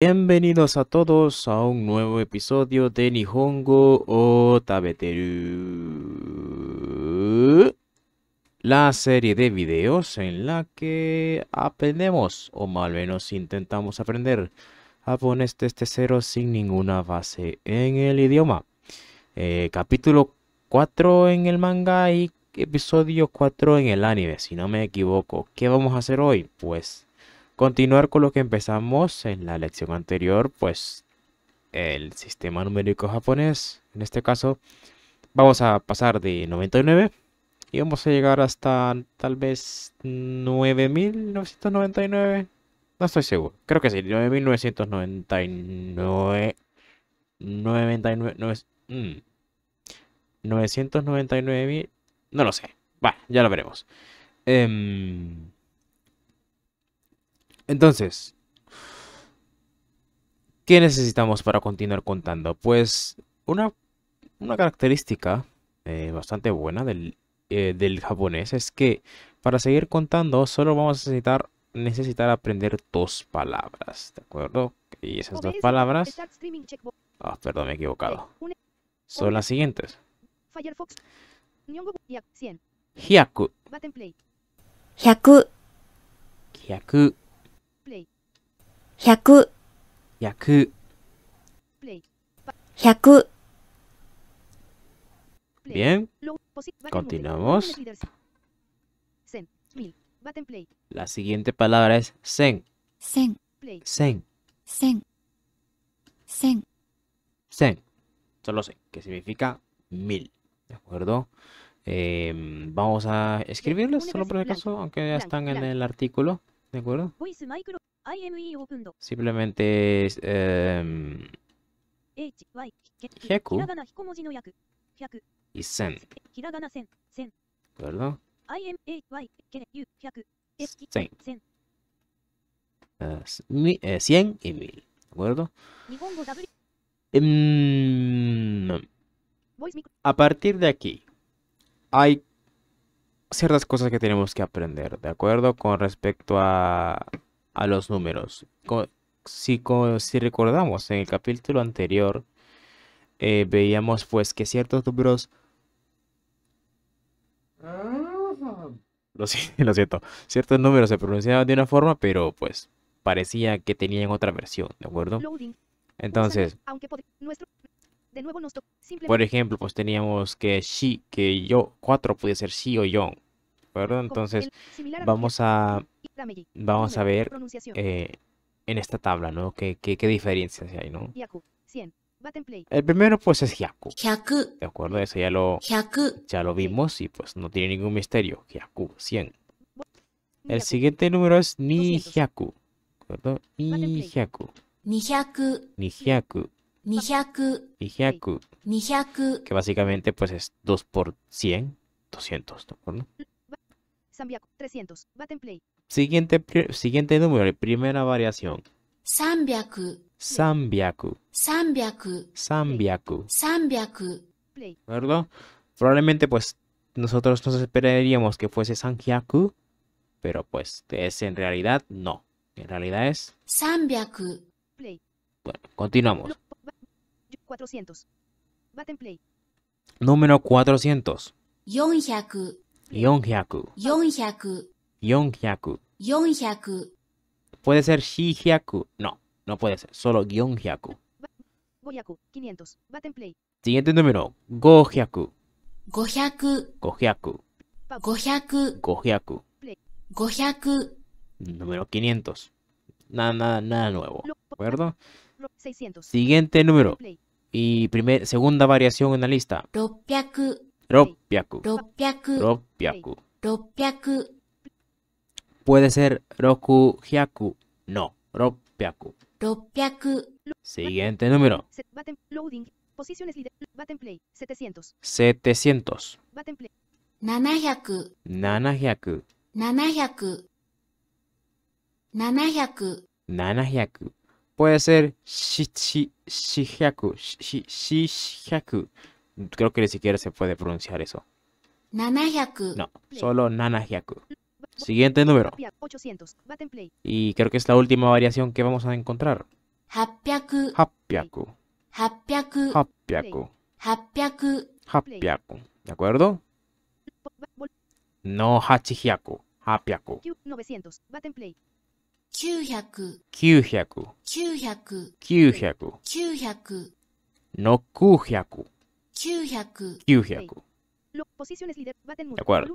Bienvenidos a todos a un nuevo episodio de Nihongo Tabeteru, La serie de videos en la que aprendemos, o más o menos intentamos aprender, japonés desde cero sin ninguna base en el idioma. Eh, capítulo 4 en el manga y episodio 4 en el anime, si no me equivoco. ¿Qué vamos a hacer hoy? Pues continuar con lo que empezamos en la lección anterior, pues el sistema numérico japonés, en este caso, vamos a pasar de 99 y vamos a llegar hasta tal vez 9999. No estoy seguro. Creo que sí, 9999. 99, 999000, no lo sé. bueno, ya lo veremos. Em, entonces, ¿qué necesitamos para continuar contando? Pues una, característica eh, bastante buena eh, del, japonés es que para seguir contando solo vamos a necesitar necesitar aprender dos palabras, ¿de acuerdo? Y esas dos palabras... Ah, perdón, me he equivocado. Eh, Son las siguientes. Hyaku. Hyaku. Hyaku. 100 100 100Bien, continuamos. La siguiente palabra es sen. Sen. Sen. Sen. Sen. Sen. Solo sen, que significa mil. ¿De acuerdo? Em, vamos a Escribirles solo por el caso, aunque ya están en el artículo. ¿De acuerdo? Simplemente em, eh, y Sen. acuerdo? Sen. Uh, mi, eh, 100 y 1000, ¿de acuerdo? Em, a partir de aquí, hay ciertas cosas que tenemos que aprender, ¿de acuerdo? Con respecto a a los números. Si, si recordamos en el capítulo anterior, eh, veíamos pues que ciertos números... Lo, siento, ciertos números se pronunciaban de una forma, pero pues parecía que tenían otra versión, ¿de acuerdo? Entonces, por ejemplo, pues teníamos que si que yo, cuatro puede ser si o yo entonces vamos a, vamos a ver eh, en esta tabla, ¿no? ¿Qué, qué, diferencias hay, no? El primero pues es Hyaku. ¿De acuerdo? Eso ya lo, ya lo vimos y pues no tiene ningún misterio. Hyaku, 100. El siguiente número es Nihyaku. ¿De acuerdo? Nihyaku. Nihyaku. Nihyaku. que básicamente pues es 2 por 100, 200, ¿de acuerdo? 300. Siguiente, siguiente número, primera variación. Sambiaku. Sambiaku. Sambiaku. Sambiaku. Sambiaku. ¿Verdad? Probablemente pues nosotros nos esperaríamos que fuese Sanjiaku, pero pues es en realidad no. En realidad es Sambiaku. Bueno, continuamos. 400. Número 400. 400. 400. 400. 400. Yonhyaku. Puede ser Shihyaku. No, no puede ser. Solo Yonhyaku. Goyaku, 500. Batten play. Siguiente número. Gohyaku. Gohyaku. Gohyaku. Gohyaku. Gohyaku. Gohyaku. Número 500. Nada, nada, nada nuevo. ¿De acuerdo? 600. Siguiente número. Y primer, segunda variación en la lista. 600. 600. 600. 600. Puede ser roku hyaku. No, ropyaku. Siguiente número. Loading. Posiciones líder. Button play. 700. 700. Button play. 700. 700. 700. 700. 700. Puede ser 700. 700. Creo que ni siquiera se puede pronunciar eso. No, solo nanahyaku. Siguiente número. Y creo que es la última variación que vamos a encontrar. Hapyaku. Hapyaku. Hapyaku. 800. 800. ¿De acuerdo? No hachihyaku. Hapiaku. 900. 900. 900. 900. No kuhyaku. 900. De acuerdo.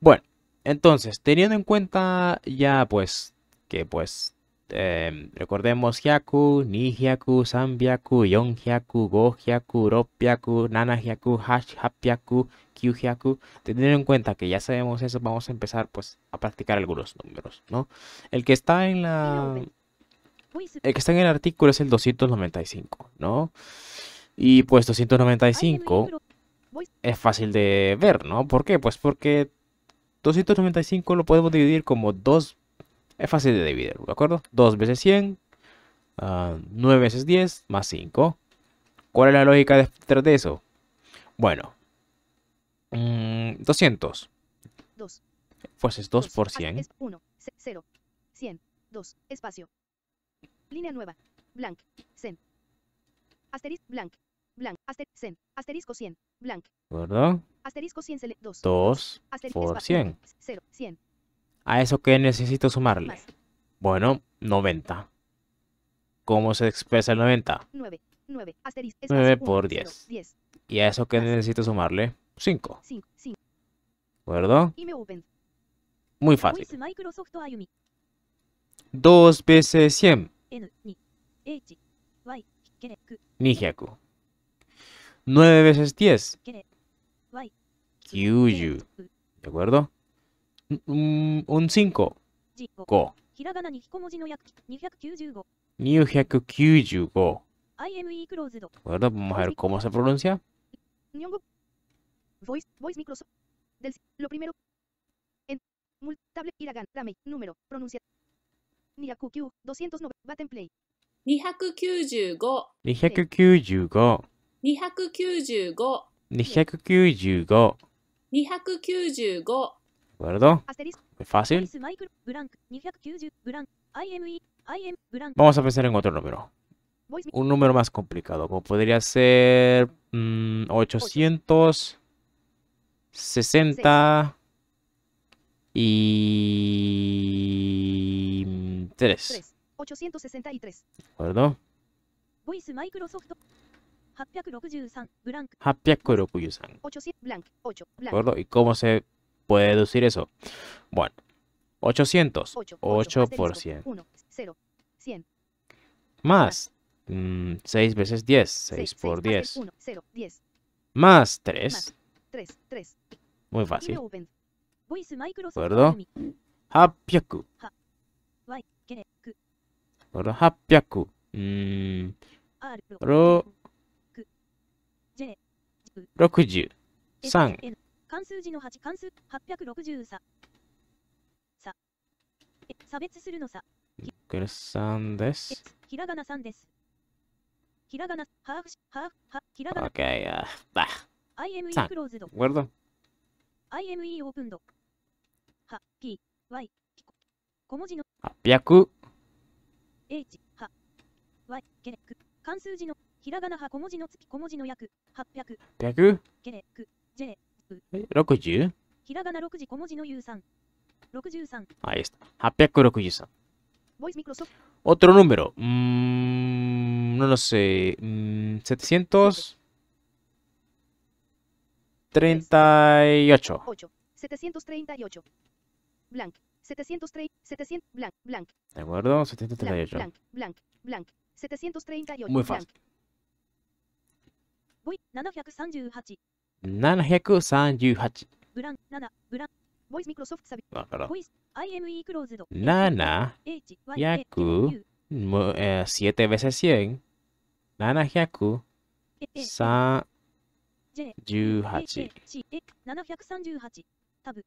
Bueno, entonces, teniendo en cuenta ya pues que pues recordemos Hyaku, Nihyaku, Sambyaku, Yonhyaku, Gohyaku, Ropyaku, Nanahyaku, Kyu Kyuhyaku. Teniendo en cuenta que ya sabemos eso, vamos a empezar pues a practicar algunos números, ¿no? El que está en la el que está en el artículo es el 295, ¿no? Y pues 295 es fácil de ver, ¿no? ¿Por qué? Pues porque 295 lo podemos dividir como 2... Es fácil de dividir, ¿de acuerdo? 2 veces 100, 9 ah, veces 10, más 5. ¿Cuál es la lógica detrás de eso? Bueno, 200. Mm, pues es 2 por 100. 1, 0, 100, 2, espacio, Línea nueva. Blank. Zen. Asterisco. Blank. Blank. Aster, zen. Asterisco 100. Blank. ¿Verdad? Asterisco 100. 2. 2 por 100. 0. 100. ¿A eso que necesito sumarle? Bueno, 90. ¿Cómo se expresa el 90? 9. 9. Asterisco. 9 por 10. 10. ¿Y a eso que necesito sumarle? 5. 5. 5. ¿Verdad? Muy fácil. Dos veces 100. Nihyaku Nueve veces 10. Kyuyu. ¿De acuerdo? Un 5. Go. ¿De acuerdo? Vamos a ver cómo se pronuncia. Voice, voice lo primero. En. Multable. Número. Pronuncia 290 acuerdo? Es fácil. E, e, Vamos a pensar en otro número. Un número más complicado, como podría ser 860. Mm, y 3. 863. ¿De acuerdo? acuerdo? ¿Y cómo se puede deducir eso? Bueno, 800 8, por 100. más mm, Seis veces 10, 6, por diez. 10. Más tres. Muy fácil. ボイスマイクロソフト。8 0これ8 0うん。六十三。関数字の八関数860さ。さ。差別するのさ。これです。ひらがな3です。ひらがな、ハーフ、ハーフ、ハひらがな。k やっ IME クローズド。I am E オープンド。は、P、Y、小文字の百 H、は、Y、ケレック、関数字のひらがなは小文字の月小文字の約八百百ケレック、J、え、六十ひらがな六時小文字の U3、六十三はい、八百六十三ボイスミクロソフト。Otro número? うーん、なぜ、うーん、700? 38. 8. 738. blank, 730, 700, blank, blank. ¿De acuerdo? 738. Blank, blank, blank, Muy fácil. Voy, 738. 738. Blank, 7, Voice Microsoft IME ah, closed. nana, e, Yaku, 7 eh, veces 100. Nana Yaku, hachi ¿De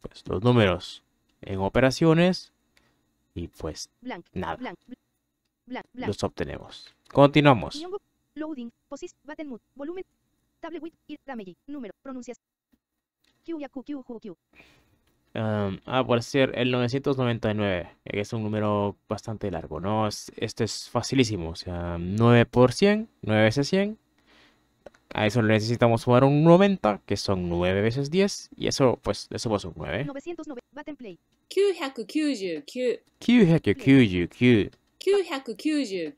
pues, los números en operaciones y pues nada. los obtenemos. Continuamos. ah, por ser el 999, es un número bastante largo, ¿no? Este es facilísimo, o sea, 9 por 100, 9 veces 100, a eso le necesitamos jugar un 90, que son 9 veces 10, y eso, pues, eso va a un 9. 999. 999. 999. 999.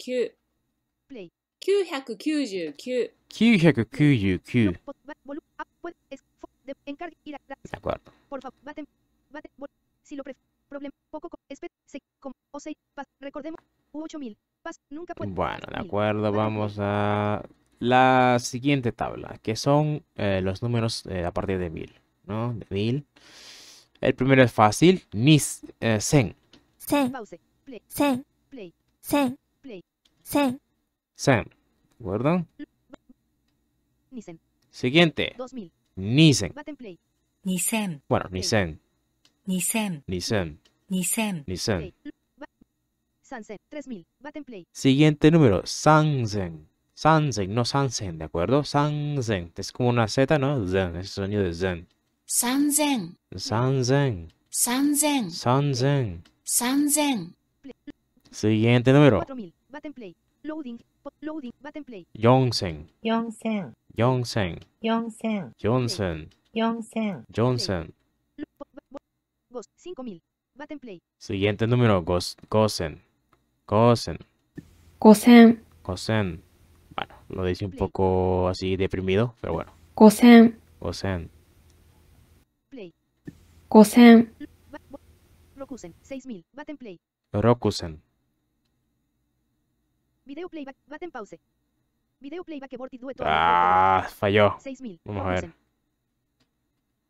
999. De acuerdo. Por favor, si lo problema, poco, se, recordemos, 8000, Bueno, de acuerdo, vamos a la siguiente tabla, que son eh, los números eh, a partir de 1000, ¿no? De 1000. El primero es fácil, Nis, eh, Sen. Sen. Sen. Sen. Sen. Sen. ¿De acuerdo? Nisen. Siguiente. 2000. Nisen. Nisen. Bueno, Nisen. Nisen. Nisen. Nisen. Nisen. Sansen. 3000. Siguiente número, Sansen. Sanzen, no Sanzen, ¿de acuerdo? Sanzen, es como una Z, ¿no? Zen, es el sonido de Zen. Sanzen. Sanzen. Sanzen. Sanzen. Sanzen. Siguiente número. 4000. Button play. Loading. Loading. Button play. Yongsen. Yongsen. Yongsen. Yongsen. Johnson. 5000. Button play. Siguiente número. Gosen. Gosen. Gosen. Gosen. Lo dice un poco así deprimido, pero bueno. Gosen. Gosen. Gosen. Rokusen, 6000, button play. Rokusen. Video playback, button pause. Video playback aborted dueto. Ah, falló. 6000. Vamos a ver.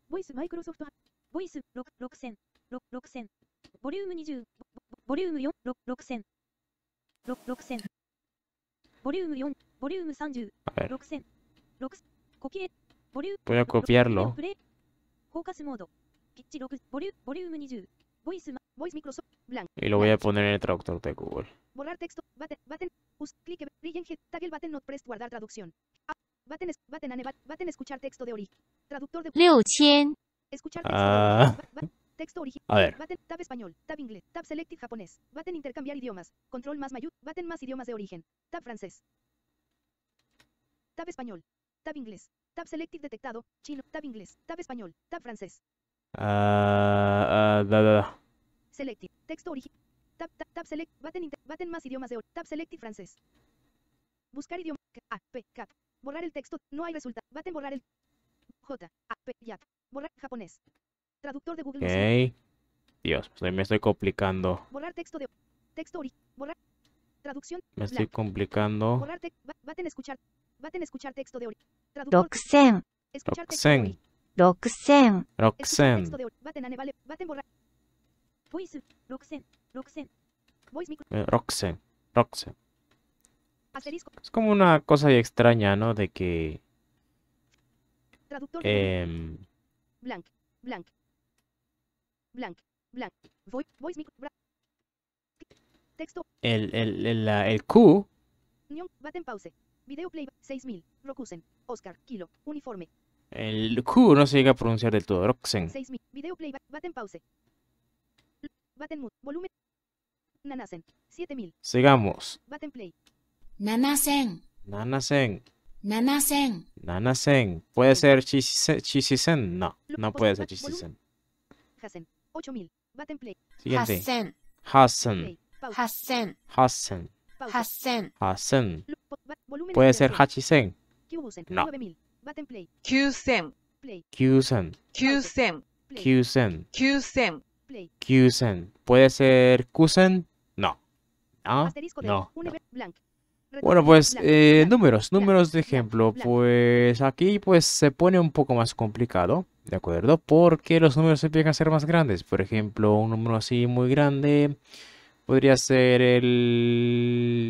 Voice Microsoft Voice 6000 6000ボリューム20ボリューム4 6000 Volume 20 Volume 4 6000 6000 Volume 4 Volume ボリューム30。あれ。6000。コピエ。ボリューム。Puedo copiarlo. Focus Pitch 6. Volume 20. Voice Microsoft. Blank. Y lo voy a poner en el traductor de Google. Borrar texto. Button, button. Us, click, regen, tag el button, not press, guardar traducción. Ah, button, button, ane, button, escuchar texto de origen. Traductor ah. de... 6000. Escuchar texto Texto original. A ver. Button, tab español, tab inglés, tab selected japonés. Button intercambiar idiomas. Control más mayú. Button más idiomas de origen. Tab francés. Tab español. Tab inglés. Tab selective detectado. Chino. Tab inglés. Tab español. Tab francés. Ah, ah, ah da, da, Selective. Texto original. Tab, tab, tab select. Baten, más idiomas de oro. Tab selective francés. Buscar idioma. A, P, Borrar el texto. No hay resultado. Baten borrar el. J, A, P, Borrar japonés. Traductor de Google. Okay. Dios, me estoy complicando. Borrar texto de texto original, borrar traducción. Me estoy complicando. Borrar baten escuchar Baten escuchar texto de origen. Traductor. Doxen. Escuchar texto de origen. Doxen. Doxen. Baten anevale. Baten borrar. Voice. Roxen. Roxen. Voice micro. Eh, Roxen. Roxen. Asterisco. Es como una cosa extraña, ¿no? De que... Traductor. Eh... Blank. Blank. Blank. Blank. Voice, voice micro. Texto. El, el, el, el Q. Baten pause. Video Play 6000. Rokusen. Oscar. Kilo. Uniforme. El Q no se llega a pronunciar del todo. Roxen. 6000. Video Play. Baten pause. Baten mood. Volumen. Nanasen. 7000. Sigamos. Baten Play. Nanasen. Nanasen. Nanasen. Nanasen. ¿Puede ser Chisisen? No, no puede ser Chisisen. Hasen. 8000. Baten Play. Siguiente. Hasen. Hasen. Hasen. Hasen. Hasen. Hasen. Puede ser Hachisen. No. Kyusen. Kyusen. Kyusen. Kyusen. Kyusen. Puede ser Kusen. No. ¿Ah? No. Bueno, pues eh, números, números de ejemplo. Pues aquí pues se pone un poco más complicado, ¿de acuerdo? Porque los números empiezan a ser más grandes. Por ejemplo, un número así muy grande podría ser el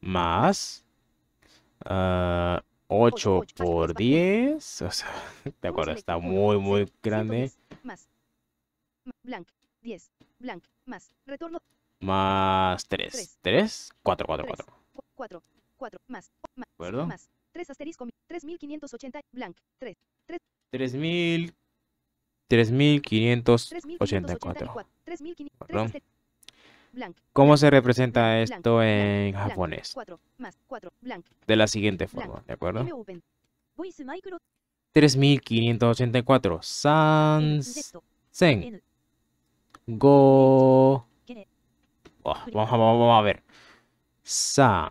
más uh, eh, 8 por 10. O sea, de acuerdo, está muy, muy grande. Más. Blank. 10. Blank. Más. Retorno. Más 3. 3. 4, 4, 4. 4. 4. Más. ¿De acuerdo? Más. 3 asterisco. 3580. Blank. 3. 3. 3000. 3584. 3584. ¿Cómo se representa esto en japonés? De la siguiente forma, ¿de acuerdo? 3584 San eh, Sen Go oh, vamos, a ver San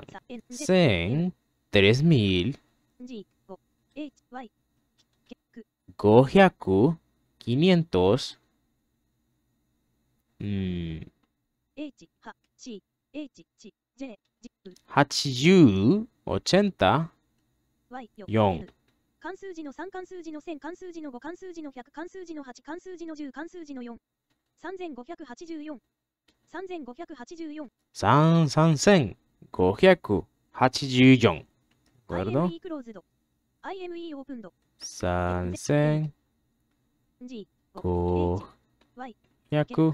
Sen 3000 Gohyaku 500 80?84? 関数字の3関数字の1000関数字の5関数字の100関数字の8関数字の10関数字の4。3584。3584ゴールド IME クローズド IME オープンド3 0 0 5 1 0 0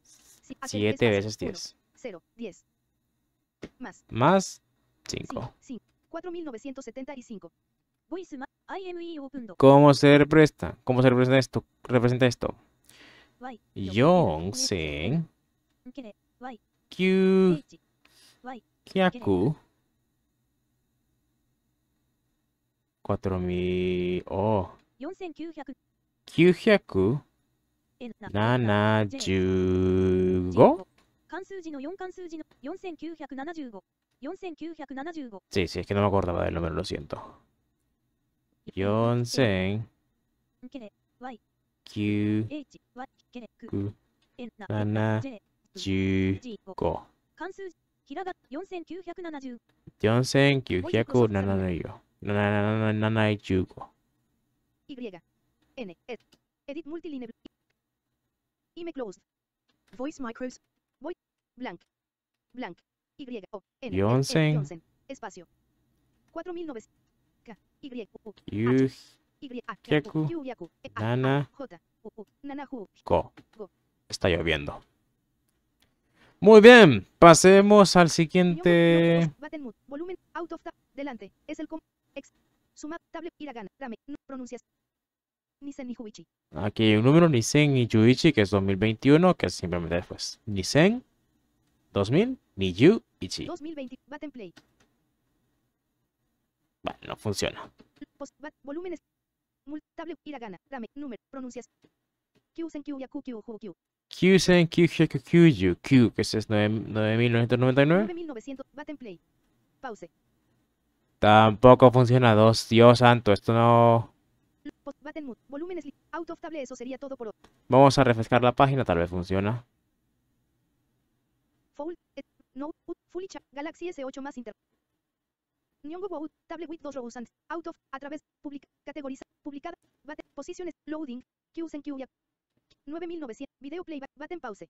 7 veces 10. 0, 10. Más. Más 5. 4975. ¿Cómo se representa? ¿Cómo se representa esto? Representa esto. Yongsen. Kyu. Kyaku. 4000. Oh. 4900. 75? 関数字の4関数字の4975。4975. Sí, sí, es que no me acordaba del número, lo siento. 4000. 975. 関数字ひらが4970。4975. Y. N. S. Edit multilínea. Ime closed. Voice micros. Voice. Blank. Blank. Y. O. N. Johnson. Espacio. 4900. K. Y. U. Y. A. Kyaku. Yuyaku. E, Nana. J. Está lloviendo. Muy bien, pasemos al siguiente. Volumen, out of delante, es el com, ex, suma, table, hiragana, rame, pronuncias, Nisen Juichi. Aquí hay un número Nisen Juichi, que es 2021, que simplemente después. Nisen 2000 Nijuichi. 2020, button play. Vale, no funciona. Post, bat, volúmenes. Multable, gana. dame, número, pronuncias. Kyusen Kyu Yaku Kyu Hu Kyu. Kyusen Kyu Kyu Kyu, que es 9999. Este 9900, play. Pause. Tampoco funciona, dos, Dios santo, esto no... Post, Button mode. Volumen Out of table. Eso sería todo por hoy. Vamos a refrescar la página. Tal vez funciona. Full. No. Fully Galaxy S8 más inter. Nyongo Wow. Table with dos rows and. Out of. A través. Public. Categoriza. Publicada. Button. Posiciones. Loading. Qs en Q. 9900. Video play. Button pause.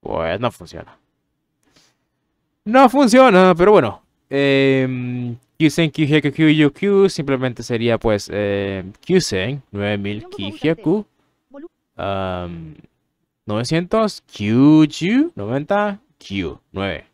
Pues no funciona. No funciona, pero bueno. Eh, Kyusen Kyuhyakyu simplemente sería pues eh, Kyusen 9000 Kyuhyaku 900 Kyuju 90 Q 9